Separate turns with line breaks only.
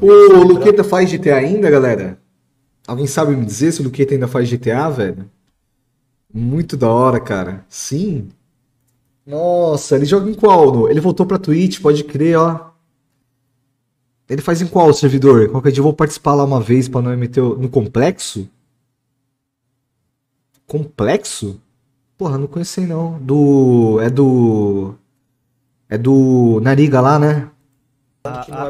o
Luqueta faz GTA ainda, galera? Alguém sabe me dizer se o Luqueta ainda faz GTA, velho? Muito da hora, cara. Sim. Nossa, ele joga em qual? Ele voltou pra Twitch, pode crer, ó. Ele faz em qual servidor? Qualquer dia é? eu vou participar lá uma vez pra não me meter no complexo? Complexo?
Porra, não conheci não.
Do.
É do. É do Nariga lá, né?
Ah, ah.